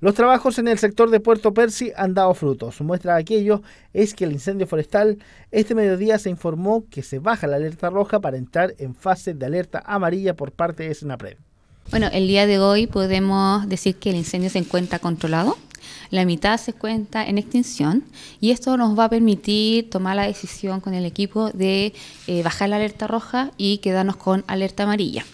Los trabajos en el sector de Puerto Percy han dado frutos. Muestra de aquello es que el incendio forestal este mediodía se informó que se baja la alerta roja para entrar en fase de alerta amarilla por parte de Snapred. Bueno, el día de hoy podemos decir que el incendio se encuentra controlado. La mitad se cuenta en extinción y esto nos va a permitir tomar la decisión con el equipo de eh, bajar la alerta roja y quedarnos con alerta amarilla.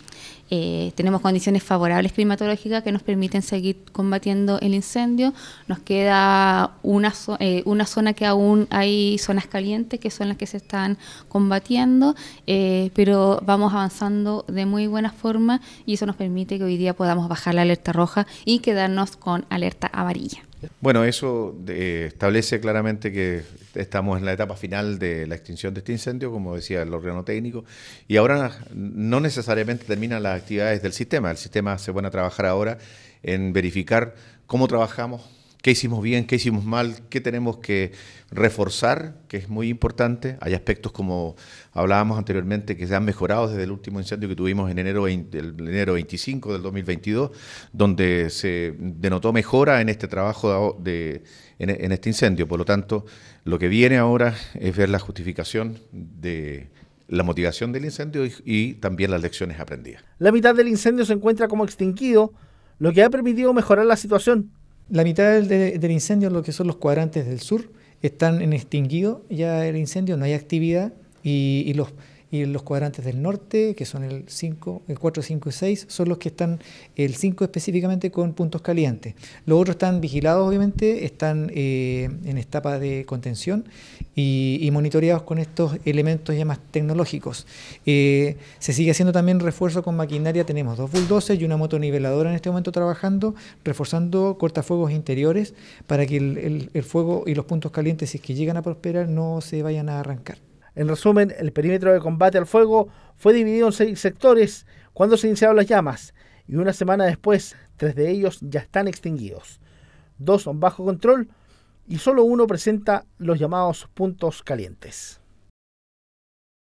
Eh, tenemos condiciones favorables climatológicas que nos permiten seguir combatiendo el incendio. Nos queda una, eh, zona que aún hay zonas calientes, que son las que se están combatiendo, eh, pero vamos avanzando de muy buena forma y eso nos permite que hoy día podamos bajar la alerta roja y quedarnos con alerta amarilla. Bueno, eso eh, establece claramente que estamos en la etapa final de la extinción de este incendio, como decía el órgano técnico, y ahora no necesariamente terminan las actividades del sistema. El sistema se pone a trabajar ahora en verificar cómo trabajamos qué hicimos bien, qué hicimos mal, qué tenemos que reforzar, que es muy importante. Hay aspectos como hablábamos anteriormente que se han mejorado desde el último incendio que tuvimos en enero, enero 25 del 2022, donde se denotó mejora en este trabajo de, en, este incendio. Por lo tanto, lo que viene ahora es ver la justificación de la motivación del incendio y también las lecciones aprendidas. La mitad del incendio se encuentra como extinguido, lo que ha permitido mejorar la situación, la mitad del, incendio, lo que son los cuadrantes del sur, están en extinguido ya el incendio, no hay actividad y los y los cuadrantes del norte, que son el 5, el 4, 5 y 6, son los que están, el 5 específicamente con puntos calientes. Los otros están vigilados, obviamente, están eh, en etapa de contención y, monitoreados con estos elementos ya más tecnológicos. Eh, se sigue haciendo también refuerzo con maquinaria, tenemos dos bulldozers y una motoniveladora en este momento trabajando, reforzando cortafuegos interiores para que el fuego y los puntos calientes, si es que llegan a prosperar, no se vayan a arrancar. En resumen, el perímetro de combate al fuego fue dividido en seis sectores cuando se iniciaron las llamas y una semana después tres de ellos ya están extinguidos. Dos son bajo control y solo uno presenta los llamados puntos calientes.